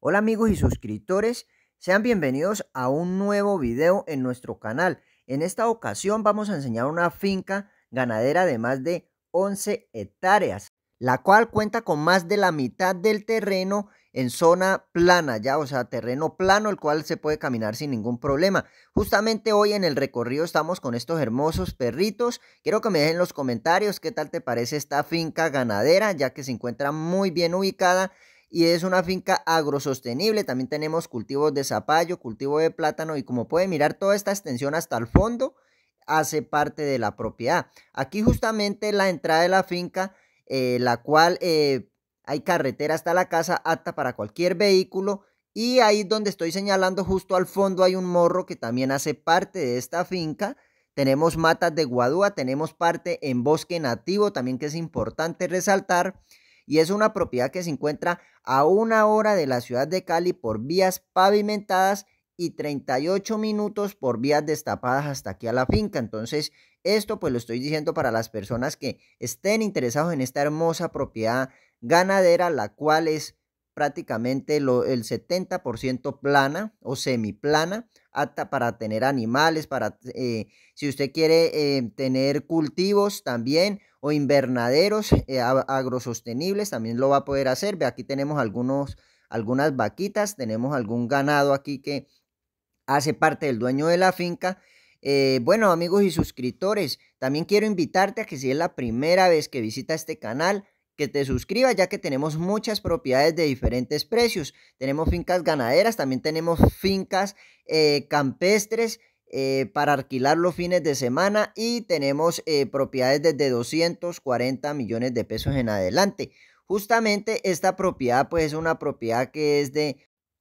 Hola amigos y suscriptores, sean bienvenidos a un nuevo video en nuestro canal. En esta ocasión vamos a enseñar una finca ganadera de más de 11 hectáreas, la cual cuenta con más de la mitad del terreno en zona plana, ya, o sea, terreno plano, el cual se puede caminar sin ningún problema. Justamente hoy en el recorrido estamos con estos hermosos perritos. Quiero que me dejen los comentarios qué tal te parece esta finca ganadera, ya que se encuentra muy bien ubicada y es una finca agrosostenible. También tenemos cultivos de zapallo, cultivo de plátano y como pueden mirar toda esta extensión hasta el fondo hace parte de la propiedad. Aquí justamente la entrada de la finca, eh, la cual eh, hay carretera hasta la casa apta para cualquier vehículo. Y ahí donde estoy señalando, justo al fondo hay un morro que también hace parte de esta finca. Tenemos matas de guadúa, tenemos parte en bosque nativo, también que es importante resaltar y es una propiedad que se encuentra a una hora de la ciudad de Cali por vías pavimentadas y 38 minutos por vías destapadas hasta aquí a la finca. Entonces, esto pues lo estoy diciendo para las personas que estén interesados en esta hermosa propiedad ganadera, la cual es prácticamente el 70% plana o semiplana, apta para tener animales, para eh, si usted quiere eh, tener cultivos también o invernaderos eh, agrosostenibles, también lo va a poder hacer. Ve, aquí tenemos algunas vaquitas, tenemos algún ganado aquí que hace parte del dueño de la finca. bueno amigos y suscriptores, también quiero invitarte a que si es la primera vez que visita este canal, que te suscribas ya que tenemos muchas propiedades de diferentes precios. Tenemos fincas ganaderas, también tenemos fincas eh, campestres. Eh, para alquilar los fines de semana y tenemos eh, propiedades desde 240 millones de pesos en adelante. Justamente esta propiedad pues es una propiedad que es de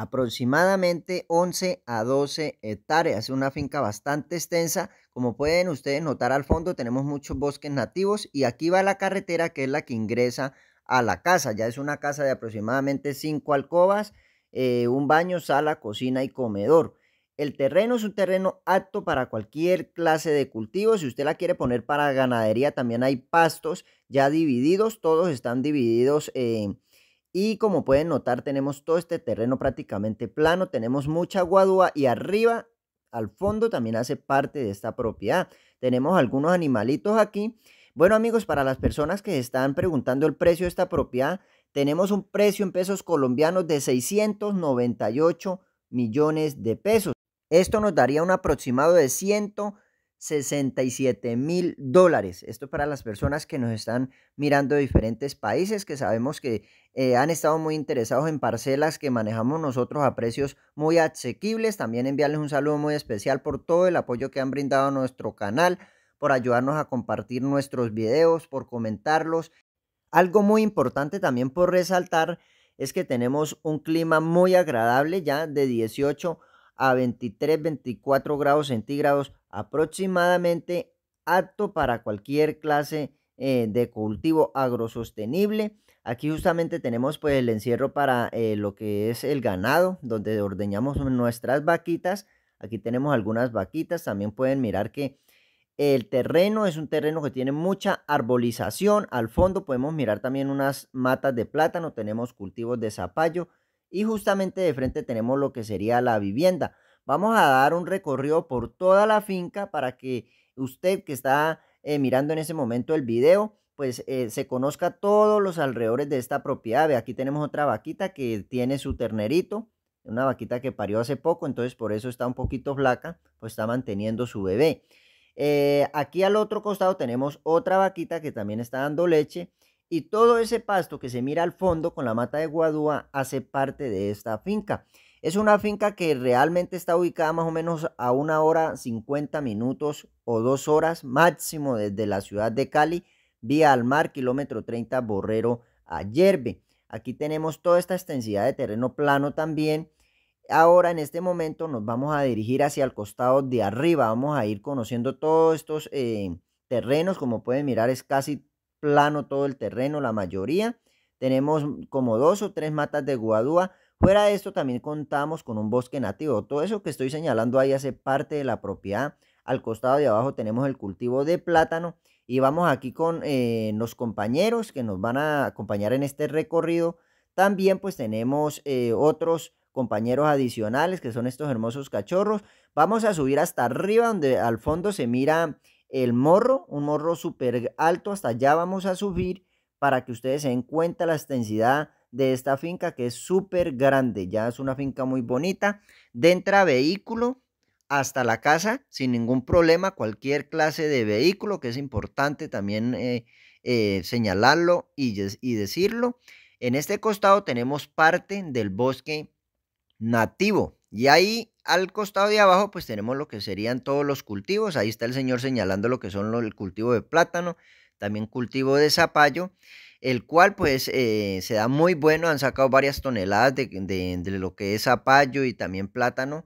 aproximadamente 11 a 12 hectáreas, una finca bastante extensa. Como pueden ustedes notar al fondo tenemos muchos bosques nativos y aquí va la carretera que es la que ingresa a la casa. Ya es una casa de aproximadamente 5 alcobas, eh, un baño, sala, cocina y comedor. El terreno es un terreno apto para cualquier clase de cultivo. Si usted la quiere poner para ganadería, también hay pastos ya divididos. Todos están divididos en... Y como pueden notar, tenemos todo este terreno prácticamente plano, tenemos mucha guadúa y arriba, al fondo, también hace parte de esta propiedad. Tenemos algunos animalitos aquí. Bueno amigos, para las personas que están preguntando el precio de esta propiedad, tenemos un precio en pesos colombianos de 698 millones de pesos. Esto nos daría un aproximado de 100 67 mil dólares. Esto para las personas que nos están mirando de diferentes países, que sabemos que eh, han estado muy interesados en parcelas que manejamos nosotros a precios muy asequibles. También enviarles un saludo muy especial por todo el apoyo que han brindado a nuestro canal, por ayudarnos a compartir nuestros videos, por comentarlos. Algo muy importante también por resaltar es que tenemos un clima muy agradable ya de 18 a 23-24 grados centígrados aproximadamente, apto para cualquier clase eh, de cultivo agrosostenible. Aquí justamente tenemos pues el encierro para eh, lo que es el ganado, donde ordeñamos nuestras vaquitas. Aquí tenemos algunas vaquitas, también pueden mirar que el terreno es un terreno que tiene mucha arbolización. Al fondo podemos mirar también unas matas de plátano, tenemos cultivos de zapallo, y justamente de frente tenemos lo que sería la vivienda. Vamos a dar un recorrido por toda la finca para que usted que está eh, mirando en ese momento el video, pues eh, se conozca todos los alrededores de esta propiedad. aquí tenemos otra vaquita que tiene su ternerito, una vaquita que parió hace poco, entonces por eso está un poquito flaca, pues está manteniendo su bebé. Eh, aquí al otro costado tenemos otra vaquita que también está dando leche y todo ese pasto que se mira al fondo con la mata de Guadúa hace parte de esta finca. Es una finca que realmente está ubicada más o menos a una hora 50 minutos o dos horas máximo desde la ciudad de Cali, vía al mar, kilómetro 30, Borrero a Yerbe. Aquí tenemos toda esta extensidad de terreno plano también. Ahora en este momento nos vamos a dirigir hacia el costado de arriba. Vamos a ir conociendo todos estos eh, terrenos. Como pueden mirar es casi plano todo el terreno, la mayoría. Tenemos mm, como dos o tres matas de guadúa. Fuera de esto también contamos con un bosque nativo. Todo eso que estoy señalando ahí hace parte de la propiedad. Al costado de abajo tenemos el cultivo de plátano y vamos aquí con eh, los compañeros que nos van a acompañar en este recorrido. También pues tenemos eh, otros compañeros adicionales que son estos hermosos cachorros. Vamos a subir hasta arriba donde al fondo se mira el morro, un morro súper alto, hasta allá vamos a subir para que ustedes se den cuenta la extensidad de esta finca que es súper grande, ya es una finca muy bonita, de vehículo hasta la casa sin ningún problema, cualquier clase de vehículo, que es importante también eh, eh, señalarlo y, y decirlo. En este costado tenemos parte del bosque nativo y ahí al costado de abajo pues tenemos lo que serían todos los cultivos. Ahí está el señor señalando lo que son el cultivo de plátano, también cultivo de zapallo, el cual pues eh, se da muy bueno. Han sacado varias toneladas de, de lo que es zapallo y también plátano.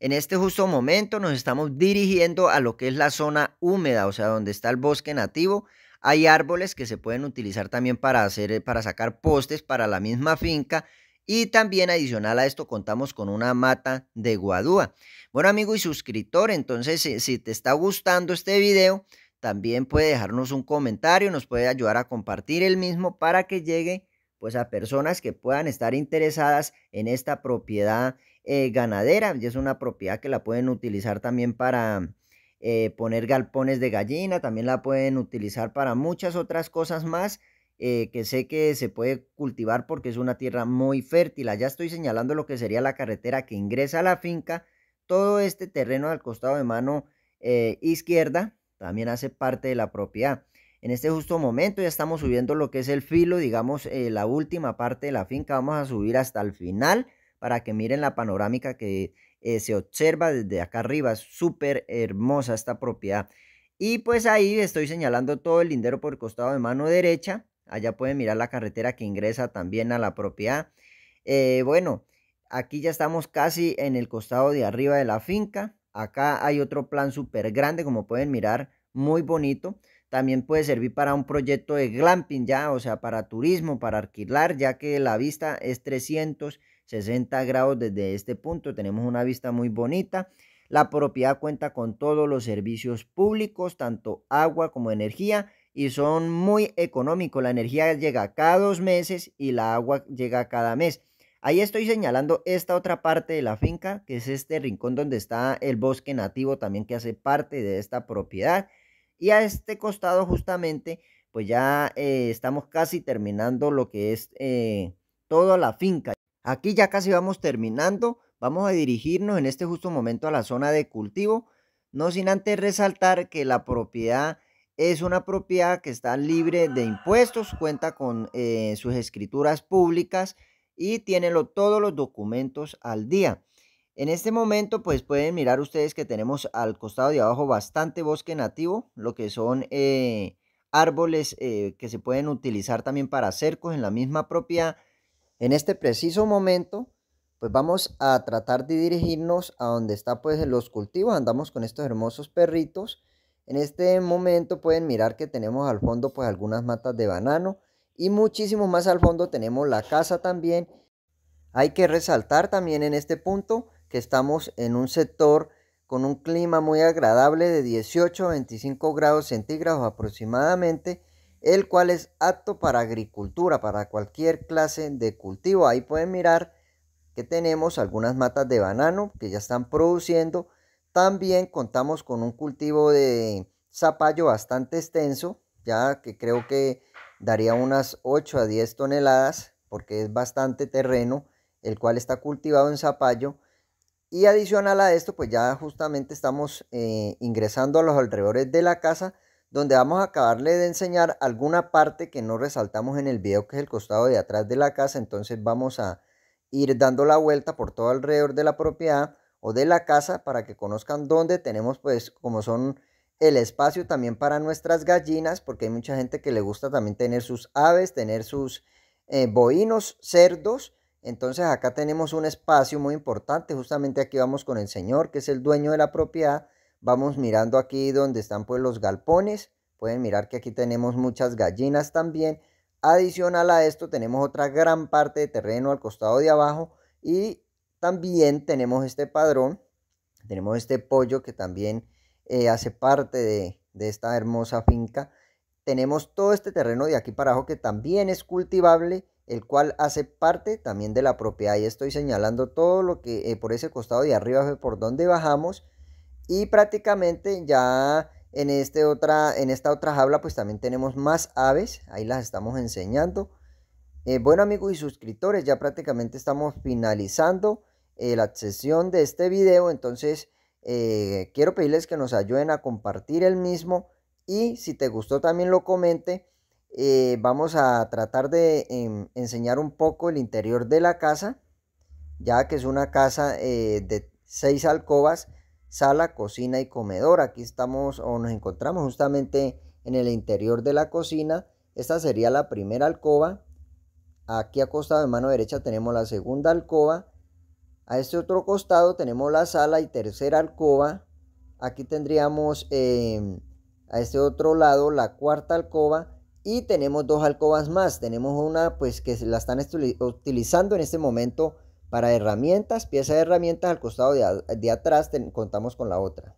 En este justo momento nos estamos dirigiendo a lo que es la zona húmeda, o sea, donde está el bosque nativo. Hay árboles que se pueden utilizar también para, hacer, eh, para sacar postes para la misma finca y también adicional a esto contamos con una mata de guadúa. Bueno amigo y suscriptor, entonces si, te está gustando este video, también puede dejarnos un comentario, nos puede ayudar a compartir el mismo para que llegue pues a personas que puedan estar interesadas en esta propiedad eh, ganadera y es una propiedad que la pueden utilizar también para eh, poner galpones de gallina, también la pueden utilizar para muchas otras cosas más eh, que sé que se puede cultivar porque es una tierra muy fértil. Allá estoy señalando lo que sería la carretera que ingresa a la finca. Todo este terreno al costado de mano eh, izquierda también hace parte de la propiedad. En este justo momento ya estamos subiendo lo que es el filo, digamos, eh, la última parte de la finca. Vamos a subir hasta el final para que miren la panorámica que se observa desde acá arriba. Es súper hermosa esta propiedad. Y pues ahí estoy señalando todo el lindero por el costado de mano derecha. Allá pueden mirar la carretera que ingresa también a la propiedad. Eh, bueno, aquí ya estamos casi en el costado de arriba de la finca. Acá hay otro plan súper grande, como pueden mirar, muy bonito. También puede servir para un proyecto de glamping ya, o sea, para turismo, para alquilar, ya que la vista es 360 grados desde este punto. Tenemos una vista muy bonita. La propiedad cuenta con todos los servicios públicos, tanto agua como energía y son muy económicos. La energía llega cada dos meses y la agua llega cada mes. Ahí estoy señalando esta otra parte de la finca, que es este rincón donde está el bosque nativo también que hace parte de esta propiedad. Y a este costado justamente, pues ya eh, estamos casi terminando lo que es eh, toda la finca. Aquí ya casi vamos terminando. Vamos a dirigirnos en este justo momento a la zona de cultivo. No sin antes resaltar que la propiedad es una propiedad que está libre de impuestos, cuenta con eh, sus escrituras públicas y tiene todos los documentos al día. En este momento, pues pueden mirar ustedes que tenemos al costado de abajo bastante bosque nativo, lo que son eh, árboles eh, que se pueden utilizar también para cercos en la misma propiedad. En este preciso momento, pues vamos a tratar de dirigirnos a donde está pues los cultivos. Andamos con estos hermosos perritos en este momento pueden mirar que tenemos al fondo pues algunas matas de banano y muchísimo más al fondo tenemos la casa también. Hay que resaltar también en este punto que estamos en un sector con un clima muy agradable de 18 a 25 grados centígrados aproximadamente, el cual es apto para agricultura, para cualquier clase de cultivo. Ahí pueden mirar que tenemos algunas matas de banano que ya están produciendo también contamos con un cultivo de zapallo bastante extenso, ya que creo que daría unas 8 a 10 toneladas, porque es bastante terreno, el cual está cultivado en zapallo. Y adicional a esto, pues ya justamente estamos eh, ingresando a los alrededores de la casa, donde vamos a acabarle de enseñar alguna parte que no resaltamos en el video, que es el costado de atrás de la casa. Entonces vamos a ir dando la vuelta por todo alrededor de la propiedad o de la casa para que conozcan dónde tenemos pues como son el espacio también para nuestras gallinas porque hay mucha gente que le gusta también tener sus aves, tener sus eh, cerdos. Entonces acá tenemos un espacio muy importante, justamente aquí vamos con el señor que es el dueño de la propiedad, vamos mirando aquí donde están pues los galpones, pueden mirar que aquí tenemos muchas gallinas también, adicional a esto tenemos otra gran parte de terreno al costado de abajo y también tenemos este padrón, tenemos este pollo que también eh, hace parte de, esta hermosa finca. Tenemos todo este terreno de aquí para abajo que también es cultivable el cual hace parte también de la propiedad. Y estoy señalando todo lo que eh, por ese costado de arriba por donde bajamos. Y prácticamente ya en, este otra, en esta otra habla pues también tenemos más aves. Ahí las estamos enseñando. Eh, bueno amigos y suscriptores, ya prácticamente estamos finalizando eh, la sesión de este video. Entonces, eh, quiero pedirles que nos ayuden a compartir el mismo. Y si te gustó, también lo comente. Eh, vamos a tratar de em, enseñar un poco el interior de la casa, ya que es una casa de seis alcobas, sala, cocina y comedor. Aquí estamos o nos encontramos justamente en el interior de la cocina. Esta sería la primera alcoba. Aquí acostado de mano derecha tenemos la segunda alcoba. A este otro costado tenemos la sala y tercera alcoba. Aquí tendríamos em, a este otro lado la cuarta alcoba. Y tenemos dos alcobas más. Tenemos una pues que la están utilizando en este momento para herramientas, piezas de herramientas. Al costado de, atrás contamos con la otra.